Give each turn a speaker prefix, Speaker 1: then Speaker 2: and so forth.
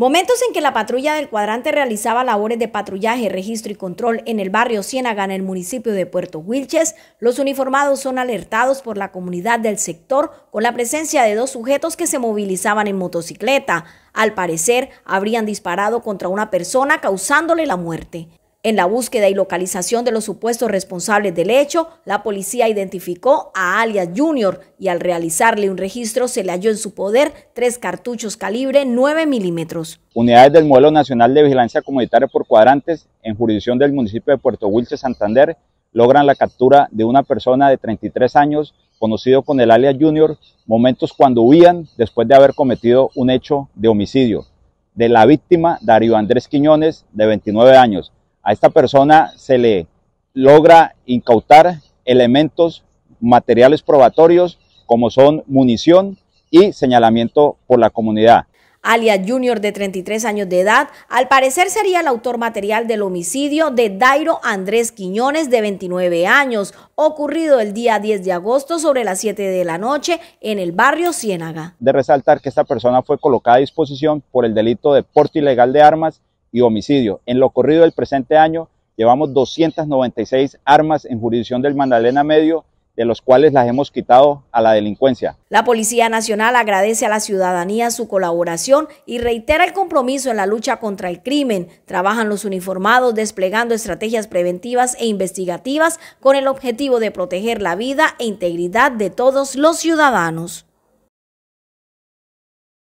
Speaker 1: Momentos en que la patrulla del cuadrante realizaba labores de patrullaje, registro y control en el barrio Ciénaga, en el municipio de Puerto Wilches, los uniformados son alertados por la comunidad del sector con la presencia de dos sujetos que se movilizaban en motocicleta. Al parecer, habrían disparado contra una persona causándole la muerte. En la búsqueda y localización de los supuestos responsables del hecho, la policía identificó a alias Junior y al realizarle un registro se le halló en su poder tres cartuchos calibre 9 milímetros.
Speaker 2: Unidades del Modelo Nacional de Vigilancia Comunitaria por Cuadrantes, en jurisdicción del municipio de Puerto Wilche, Santander, logran la captura de una persona de 33 años, conocido con el alias Junior, momentos cuando huían después de haber cometido un hecho de homicidio de la víctima Darío Andrés Quiñones, de 29 años, a esta persona se le logra incautar elementos materiales probatorios como son munición y señalamiento por la comunidad. Alias Junior,
Speaker 1: de 33 años de edad, al parecer sería el autor material del homicidio de Dairo Andrés Quiñones, de 29 años, ocurrido el día 10 de agosto sobre las 7 de la noche en el barrio Ciénaga.
Speaker 2: De resaltar que esta persona fue colocada a disposición por el delito de porte ilegal de armas y homicidio. En lo corrido del presente año llevamos 296 armas en jurisdicción del Magdalena Medio de los cuales las hemos quitado a la delincuencia.
Speaker 1: La Policía Nacional agradece a la ciudadanía su colaboración y reitera el compromiso en la lucha contra el crimen. Trabajan los uniformados desplegando estrategias preventivas e investigativas con el objetivo de proteger la vida e integridad de todos los ciudadanos.